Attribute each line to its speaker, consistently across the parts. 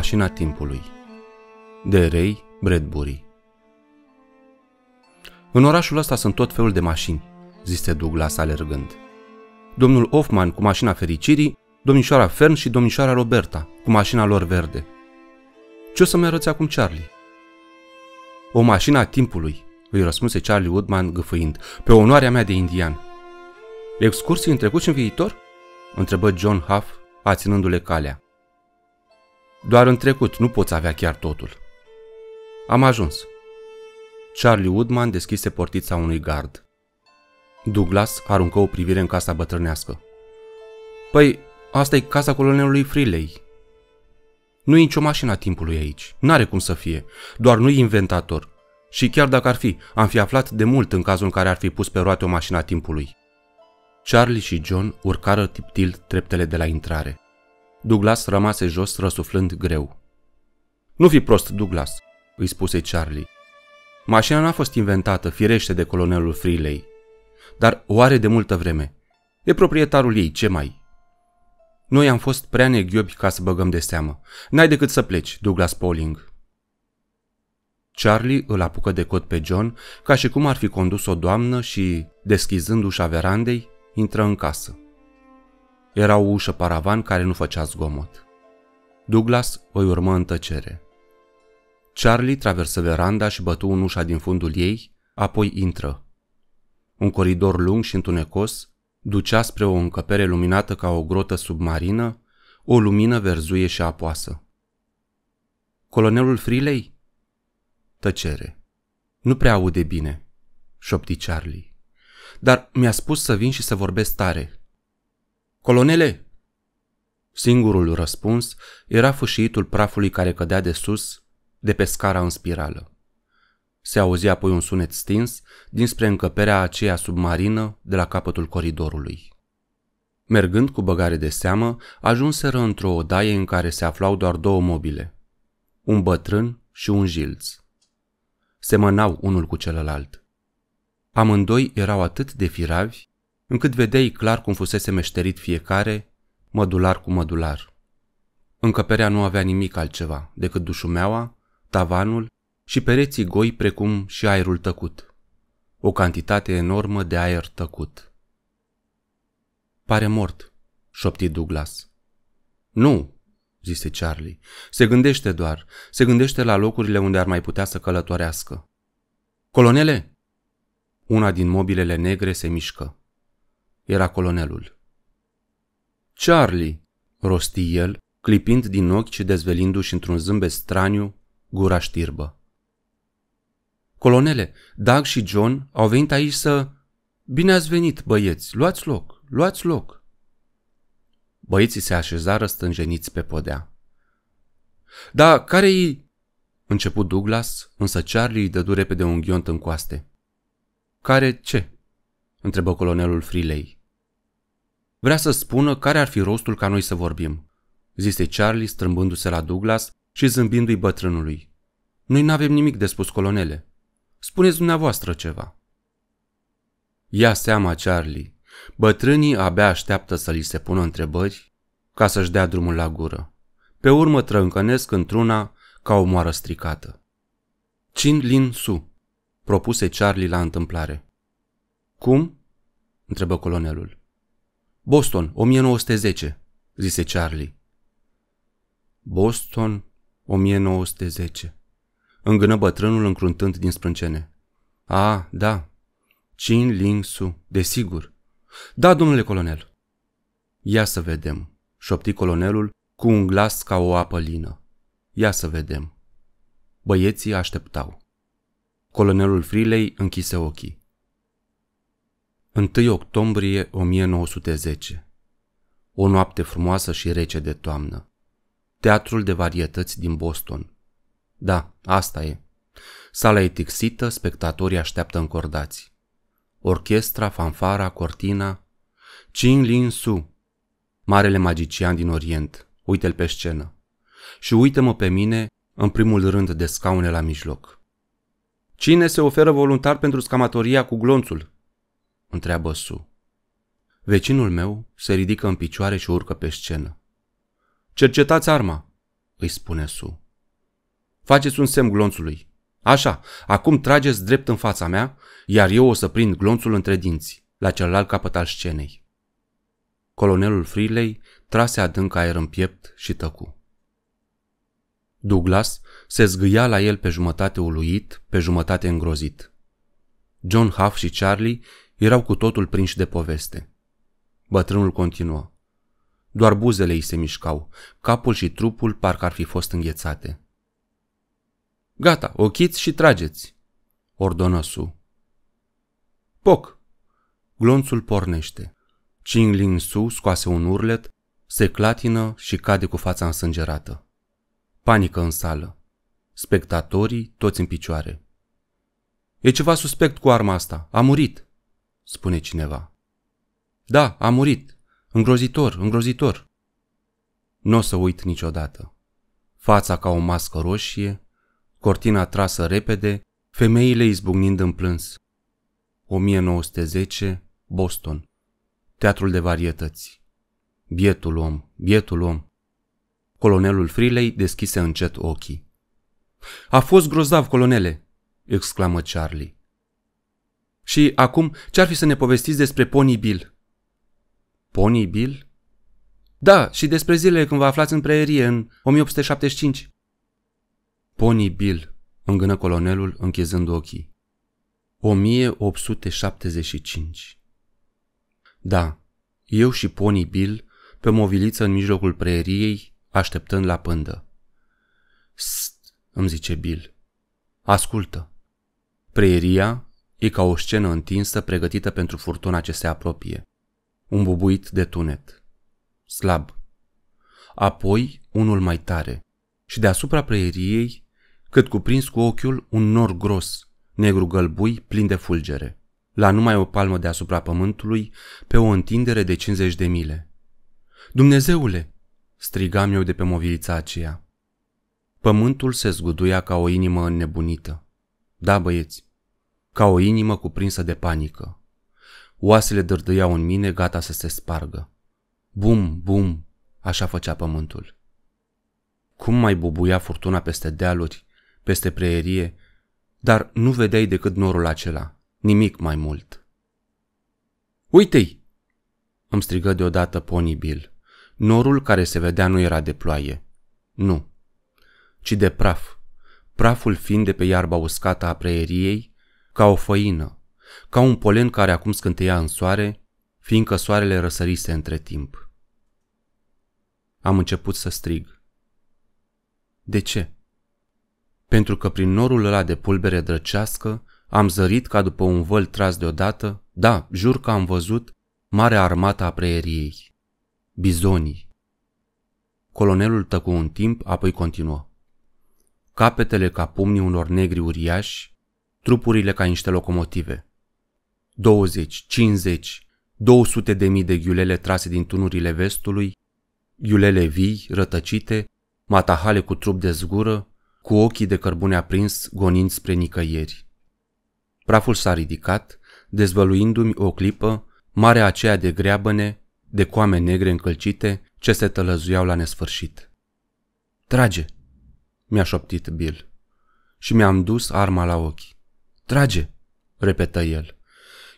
Speaker 1: Mașina timpului De Ray Bradbury În orașul ăsta sunt tot felul de mașini, zise Douglas alergând. Domnul Hoffman cu mașina fericirii, domnișoara Fern și domnișoara Roberta cu mașina lor verde. Ce o să-mi arăți acum, Charlie? O mașină a timpului, îi răspunse Charlie Woodman gâfâind, pe onoarea mea de indian. Excursii în trecut și în viitor? întrebă John Huff, aținându-le calea. Doar în trecut nu poți avea chiar totul. Am ajuns. Charlie Woodman deschise portița unui gard. Douglas aruncă o privire în casa bătrânească. Păi, asta e casa colonelului Freeley. Nu e nicio mașină a timpului aici. N-are cum să fie. Doar nu-i inventator. Și chiar dacă ar fi, am fi aflat de mult în cazul în care ar fi pus pe roate o mașină a timpului. Charlie și John urcară tiptil treptele de la intrare. Douglas rămase jos răsuflând greu. Nu fi prost, Douglas, îi spuse Charlie. Mașina n-a fost inventată, firește, de colonelul Freeley. Dar o are de multă vreme. E proprietarul ei, ce mai? Noi am fost prea neghiobi ca să băgăm de seamă. N-ai decât să pleci, Douglas Pauling. Charlie îl apucă de cot pe John, ca și cum ar fi condus o doamnă și, deschizând ușa verandei, intră în casă. Era o ușă paravan care nu făcea zgomot. Douglas îi urmă în tăcere. Charlie traversă veranda și bătu în ușa din fundul ei, apoi intră. Un coridor lung și întunecos ducea spre o încăpere luminată ca o grotă submarină, o lumină verzuie și apoasă. Colonelul Frilei? Tăcere. Nu prea aude bine, șopti Charlie. Dar mi-a spus să vin și să vorbesc tare. Colonele! Singurul răspuns era fâșiitul prafului care cădea de sus, de pe scara în spirală. Se auzi apoi un sunet stins dinspre încăperea aceea submarină de la capătul coridorului. Mergând cu băgare de seamă, ajunseră într-o odaie în care se aflau doar două mobile, un bătrân și un jilț. Semănau unul cu celălalt. Amândoi erau atât de firavi încât vedeai clar cum fusese meșterit fiecare, mădular cu mădular. Încăperea nu avea nimic altceva decât dușumeaua, tavanul și pereții goi precum și aerul tăcut. O cantitate enormă de aer tăcut. Pare mort, șopti Douglas. Nu, zise Charlie. Se gândește doar, se gândește la locurile unde ar mai putea să călătorească. Colonele! Una din mobilele negre se mișcă era colonelul. Charlie, rosti el, clipind din ochi și dezvelindu-și într-un zâmbet straniu gura știrbă. Colonele, Doug și John au venit aici să... Bine ați venit, băieți, luați loc, luați loc. Băieții se așezară stânjeniți pe podea. Da, care-i... Început Douglas, însă Charlie îi dădu repede un ghiont în coaste. Care ce? întrebă colonelul Frilei. Vrea să spună care ar fi rostul ca noi să vorbim, zise Charlie strâmbându-se la Douglas și zâmbindu-i bătrânului. Noi nu avem nimic de spus, colonele. Spuneți dumneavoastră ceva. Ia seama, Charlie. Bătrânii abia așteaptă să li se pună întrebări ca să-și dea drumul la gură. Pe urmă trâncănesc într-una ca o moară stricată. Cin Lin Su, propuse Charlie la întâmplare. Cum? întrebă colonelul. Boston, 1910, zise Charlie. Boston, 1910, îngână bătrânul încruntând din sprâncene. A, da, Chin Ling Su, desigur. Da, domnule colonel. Ia să vedem, șopti colonelul cu un glas ca o apă lină. Ia să vedem. Băieții așteptau. Colonelul Frilei închise ochii. 1 octombrie 1910 O noapte frumoasă și rece de toamnă. Teatrul de varietăți din Boston. Da, asta e. Sala e tixită, spectatorii așteaptă încordați. Orchestra, fanfara, cortina. Qing Lin Su, marele magician din Orient, uite-l pe scenă. Și uite-mă pe mine, în primul rând de scaune la mijloc. Cine se oferă voluntar pentru scamatoria cu glonțul? întreabă Su. Vecinul meu se ridică în picioare și urcă pe scenă. Cercetați arma, îi spune Su. Faceți un semn glonțului. Așa, acum trageți drept în fața mea, iar eu o să prind glonțul între dinți, la celălalt capăt al scenei. Colonelul Freeley trase adânc aer în piept și tăcu. Douglas se zgâia la el pe jumătate uluit, pe jumătate îngrozit. John Huff și Charlie erau cu totul prinși de poveste. Bătrânul continuă. Doar buzele îi se mișcau, capul și trupul parcă ar fi fost înghețate. Gata, ochiți și trageți, ordonă Su. Poc! Glonțul pornește. Ching Ling Su scoase un urlet, se clatină și cade cu fața însângerată. Panică în sală. Spectatorii toți în picioare. E ceva suspect cu arma asta. A murit spune cineva. Da, a murit. Îngrozitor, îngrozitor. Nu o să uit niciodată. Fața ca o mască roșie, cortina trasă repede, femeile izbucnind în plâns. 1910, Boston. Teatrul de varietăți. Bietul om, bietul om. Colonelul Frilei deschise încet ochii. A fost grozav, colonele!" exclamă Charlie. Și acum, ce-ar fi să ne povestiți despre Pony Bill? Pony Bill? Da, și despre zilele când vă aflați în preerie, în 1875. Pony Bill, îngână colonelul, închizând ochii. 1875. Da, eu și Pony Bill, pe moviliță în mijlocul preeriei, așteptând la pândă. St, îmi zice Bill. Ascultă. Preeria E ca o scenă întinsă pregătită pentru furtuna ce se apropie. Un bubuit de tunet. Slab. Apoi unul mai tare. Și deasupra preieriei, cât cuprins cu ochiul, un nor gros, negru gălbui, plin de fulgere. La numai o palmă deasupra pământului, pe o întindere de 50 de mile. Dumnezeule! strigam eu de pe movilița aceea. Pământul se zguduia ca o inimă înnebunită. Da, băieți, ca o inimă cuprinsă de panică. Oasele dârdâiau în mine, gata să se spargă. Bum, bum, așa făcea pământul. Cum mai bubuia furtuna peste dealuri, peste preerie, dar nu vedeai decât norul acela, nimic mai mult. Uite-i! Îmi strigă deodată Pony Bill. Norul care se vedea nu era de ploaie. Nu. Ci de praf. Praful fiind de pe iarba uscată a preeriei, ca o făină, ca un polen care acum scânteia în soare, fiindcă soarele răsărise între timp. Am început să strig. De ce? Pentru că prin norul ăla de pulbere drăcească am zărit ca după un văl tras deodată, da, jur că am văzut, marea armată a preieriei. Bizonii. Colonelul tăcu un timp, apoi continuă. Capetele ca pumnii unor negri uriași, trupurile ca niște locomotive. 20, 50, 200 de mii de ghiulele trase din tunurile vestului, ghiulele vii, rătăcite, matahale cu trup de zgură, cu ochii de cărbune aprins, gonind spre nicăieri. Praful s-a ridicat, dezvăluindu-mi o clipă, marea aceea de greabăne, de coame negre încălcite, ce se tălăzuiau la nesfârșit. Trage! mi-a șoptit Bill. Și mi-am dus arma la ochi. Trage, repetă el.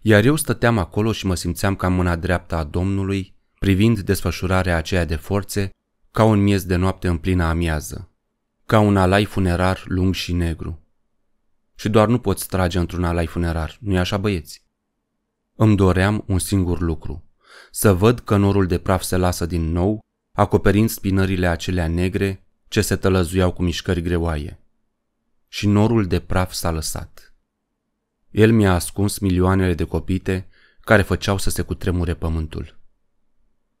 Speaker 1: Iar eu stăteam acolo și mă simțeam ca mâna dreaptă a Domnului, privind desfășurarea aceea de forțe, ca un miez de noapte în plină amiază, ca un alai funerar lung și negru. Și doar nu poți trage într-un alai funerar, nu-i așa băieți? Îmi doream un singur lucru, să văd că norul de praf se lasă din nou, acoperind spinările acelea negre ce se tălăzuiau cu mișcări greoaie. Și norul de praf s-a lăsat. El mi-a ascuns milioanele de copite care făceau să se cutremure pământul.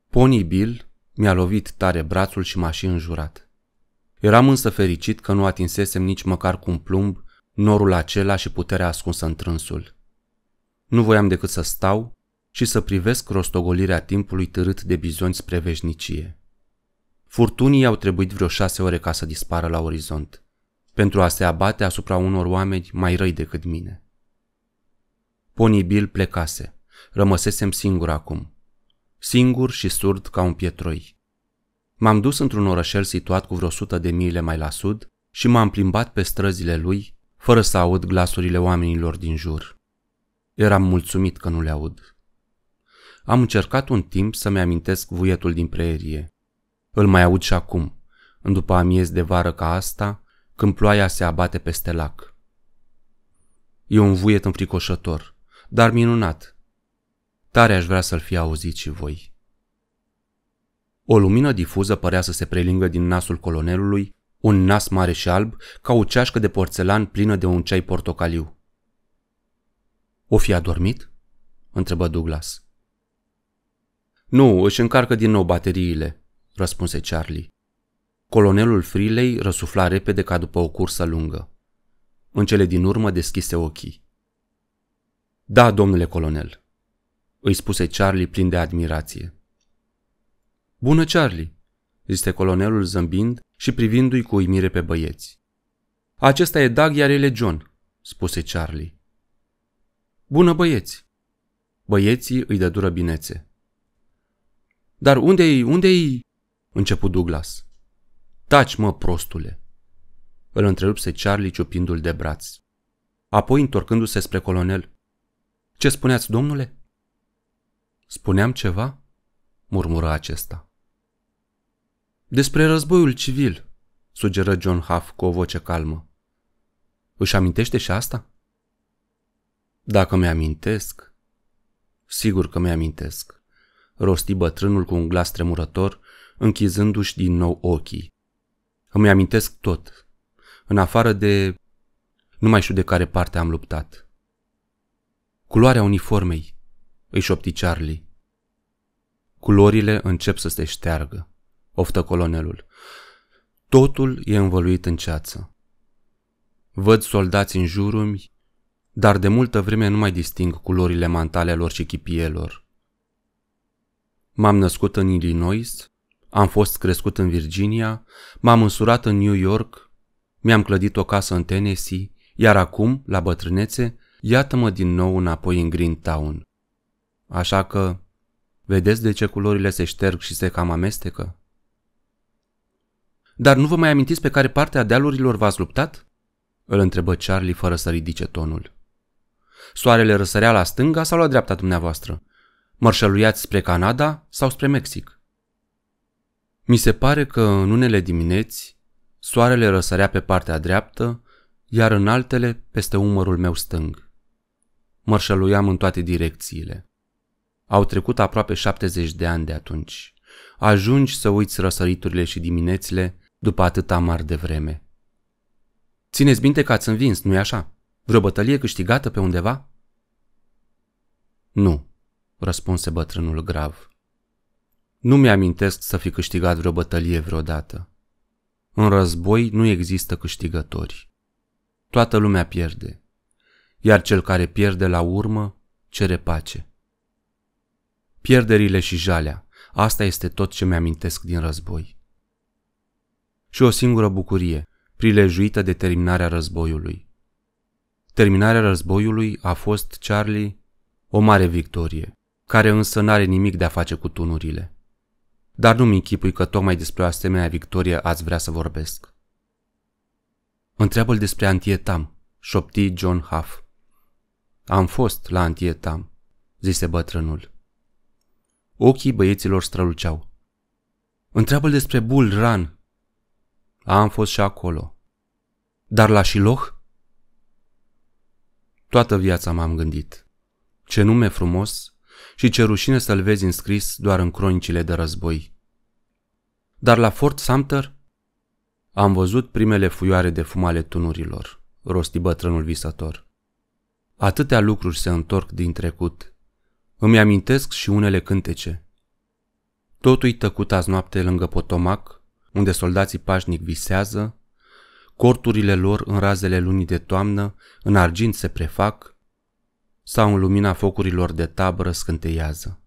Speaker 1: Pony Bill mi-a lovit tare brațul și m-a și înjurat. Eram însă fericit că nu atinsesem nici măcar cu un plumb norul acela și puterea ascunsă în trânsul. Nu voiam decât să stau și să privesc rostogolirea timpului târât de bizoni spre veșnicie. Furtunii au trebuit vreo șase ore ca să dispară la orizont, pentru a se abate asupra unor oameni mai răi decât mine. Pony Bill plecase. Rămăsesem singur acum. Singur și surd ca un pietroi. M-am dus într-un orășel situat cu vreo sută de mile mai la sud și m-am plimbat pe străzile lui, fără să aud glasurile oamenilor din jur. Eram mulțumit că nu le aud. Am încercat un timp să-mi amintesc vuietul din preerie. Îl mai aud și acum, în după amiez de vară ca asta, când ploaia se abate peste lac. E un vuiet înfricoșător, dar minunat. Tare aș vrea să-l fi auzit și voi. O lumină difuză părea să se prelingă din nasul colonelului, un nas mare și alb, ca o ceașcă de porțelan plină de un ceai portocaliu. O fi adormit? întrebă Douglas. Nu, își încarcă din nou bateriile, răspunse Charlie. Colonelul Freeley răsufla repede ca după o cursă lungă. În cele din urmă deschise ochii. Da, domnule colonel, îi spuse Charlie plin de admirație. Bună, Charlie, zise colonelul zâmbind și privindu-i cu uimire pe băieți. Acesta e Dag, iar el e John, spuse Charlie. Bună, băieți! Băieții îi dădură binețe. Dar unde-i, unde-i? începu Douglas. Taci, mă, prostule! Îl întrerupse Charlie ciupindu-l de braț. Apoi, întorcându-se spre colonel, ce spuneați, domnule? Spuneam ceva? murmură acesta. Despre războiul civil, sugeră John Huff cu o voce calmă. Își amintește și asta? Dacă mi-amintesc. Sigur că mi-amintesc, rosti bătrânul cu un glas tremurător, închizându-și din nou ochii. Îmi amintesc tot, în afară de... Nu mai știu de care parte am luptat. Culoarea uniformei, îi șopti Charlie. Culorile încep să se șteargă, oftă colonelul. Totul e învăluit în ceață. Văd soldați în jurumi, dar de multă vreme nu mai disting culorile mantalelor și chipielor. M-am născut în Illinois, am fost crescut în Virginia, m-am însurat în New York, mi-am clădit o casă în Tennessee, iar acum, la bătrânețe, Iată-mă din nou înapoi în Green Town. Așa că, vedeți de ce culorile se șterg și se cam amestecă? Dar nu vă mai amintiți pe care parte a dealurilor v-ați luptat? Îl întrebă Charlie fără să ridice tonul. Soarele răsărea la stânga sau la dreapta dumneavoastră? Mărșăluiați spre Canada sau spre Mexic? Mi se pare că în unele dimineți soarele răsărea pe partea dreaptă, iar în altele peste umărul meu stâng mărșăluiam în toate direcțiile. Au trecut aproape 70 de ani de atunci. Ajungi să uiți răsăriturile și diminețile după atâta mar de vreme. Țineți minte că ați învins, nu-i așa? Vreo bătălie câștigată pe undeva? Nu, răspunse bătrânul grav. Nu mi-amintesc să fi câștigat vreo bătălie vreodată. În război nu există câștigători. Toată lumea pierde iar cel care pierde la urmă cere pace. Pierderile și jalea, asta este tot ce mi-amintesc din război. Și o singură bucurie, prilejuită de terminarea războiului. Terminarea războiului a fost, Charlie, o mare victorie, care însă n-are nimic de a face cu tunurile. Dar nu-mi închipui că tocmai despre o asemenea victorie ați vrea să vorbesc. Întreabă-l despre Antietam, șopti John Huff. Am fost la Antietam, zise bătrânul. Ochii băieților străluceau. întreabă despre Bul Ran. Am fost și acolo. Dar la Shiloh? Toată viața m-am gândit. Ce nume frumos și ce rușine să-l vezi înscris doar în cronicile de război. Dar la Fort Sumter am văzut primele fuioare de fum ale tunurilor, rosti bătrânul visător. Atâtea lucruri se întorc din trecut. Îmi amintesc și unele cântece. Totul-i tăcut azi noapte lângă Potomac, unde soldații pașnic visează, corturile lor în razele lunii de toamnă, în argint se prefac, sau în lumina focurilor de tabără scânteiază.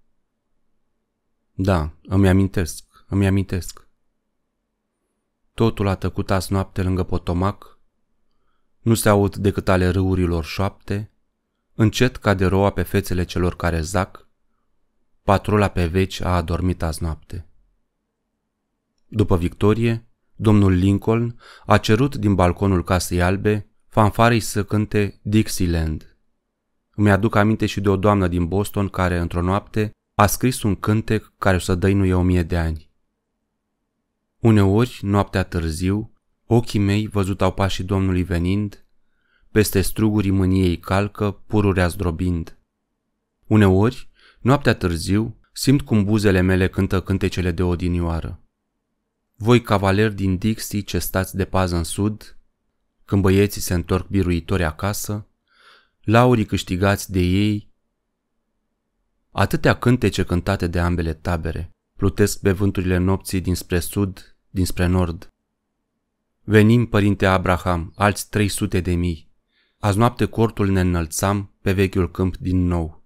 Speaker 1: Da, îmi amintesc, îmi amintesc. Totul a tăcut azi noapte lângă Potomac, nu se aud decât ale râurilor șoapte, Încet cade roa pe fețele celor care zac, patrula pe veci a adormit azi noapte. După victorie, domnul Lincoln a cerut din balconul casei albe fanfarei să cânte Dixieland. Îmi aduc aminte și de o doamnă din Boston care, într-o noapte, a scris un cântec care o să dăinuie o mie de ani. Uneori, noaptea târziu, ochii mei văzut au pașii Domnului venind peste strugurii mâniei calcă, pururea zdrobind. Uneori, noaptea târziu, simt cum buzele mele cântă cântecele de odinioară. Voi cavaleri din Dixie ce stați de pază în sud, când băieții se întorc biruitori acasă, laurii câștigați de ei, atâtea cântece cântate de ambele tabere, plutesc pe vânturile nopții dinspre sud, dinspre nord. Venim, părinte Abraham, alți 300 de mii, Azi noapte cortul ne înălțam pe vechiul câmp din nou.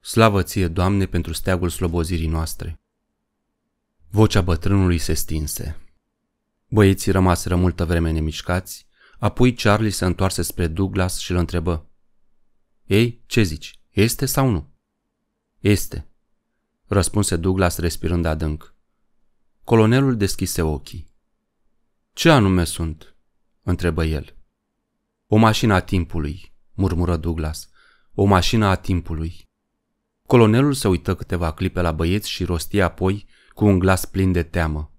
Speaker 1: Slavă ție, Doamne, pentru steagul slobozirii noastre! Vocea bătrânului se stinse. Băieții rămaseră multă vreme nemișcați, apoi Charlie se întoarse spre Douglas și îl întrebă. Ei, ce zici, este sau nu? Este, răspunse Douglas respirând adânc. Colonelul deschise ochii. Ce anume sunt? întrebă el. O mașină a timpului, murmură Douglas. O mașină a timpului. Colonelul se uită câteva clipe la băieți și rosti apoi cu un glas plin de teamă.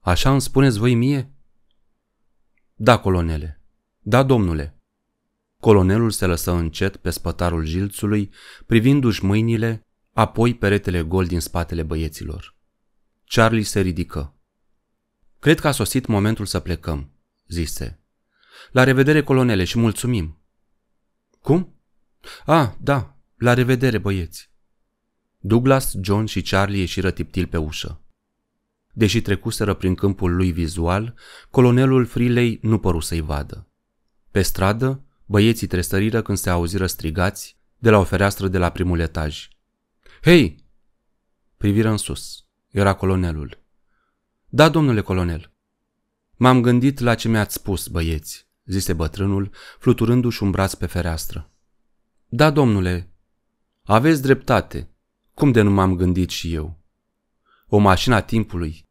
Speaker 1: Așa îmi spuneți voi mie? Da, colonele. Da, domnule. Colonelul se lăsă încet pe spătarul jilțului, privindu-și mâinile, apoi peretele gol din spatele băieților. Charlie se ridică. Cred că a sosit momentul să plecăm, zise. La revedere, colonele, și mulțumim. Cum? Ah, da, la revedere, băieți. Douglas, John și Charlie ieșiră tiptil pe ușă. Deși trecuseră prin câmpul lui vizual, colonelul Frilei nu păru să-i vadă. Pe stradă, băieții trestăriră când se auziră strigați de la o fereastră de la primul etaj. Hei! Priviră în sus. Era colonelul. Da, domnule colonel. M-am gândit la ce mi-ați spus, băieți zise bătrânul, fluturându-și un braț pe fereastră. Da, domnule, aveți dreptate. Cum de nu m-am gândit și eu? O mașină a timpului.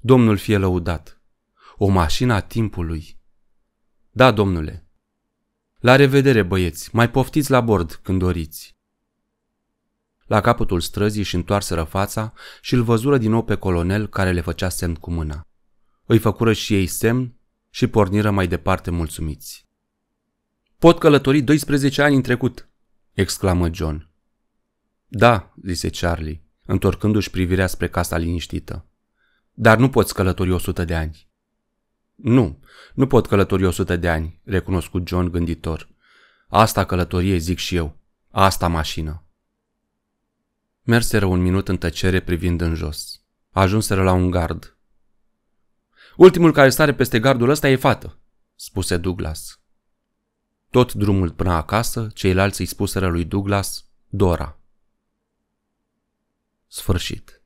Speaker 1: Domnul fie lăudat. O mașină a timpului. Da, domnule. La revedere, băieți. Mai poftiți la bord când doriți. La capătul străzii și întoarseră fața și îl văzură din nou pe colonel care le făcea semn cu mâna. Îi făcură și ei semn și porniră mai departe mulțumiți. Pot călători 12 ani în trecut, exclamă John. Da, zise Charlie, întorcându-și privirea spre casa liniștită. Dar nu poți călători 100 de ani. Nu, nu pot călători 100 de ani, recunoscut John gânditor. Asta călătorie, zic și eu. Asta mașină. Merseră un minut în tăcere privind în jos. Ajunseră la un gard, Ultimul care sare peste gardul ăsta e fată, spuse Douglas. Tot drumul până acasă, ceilalți îi spuseră lui Douglas Dora. Sfârșit.